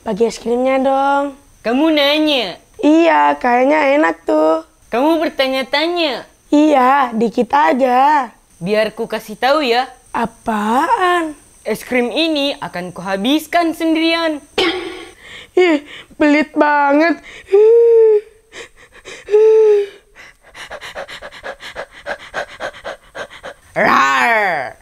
Bagi es krimnya dong. Kamu nanya? Iya, kayaknya enak tuh. Kamu bertanya-tanya? Iya, dikit aja. Biar ku kasih tahu ya. Apaan? Es krim ini akan kuhabiskan sendirian. Ih, pelit banget. Rar!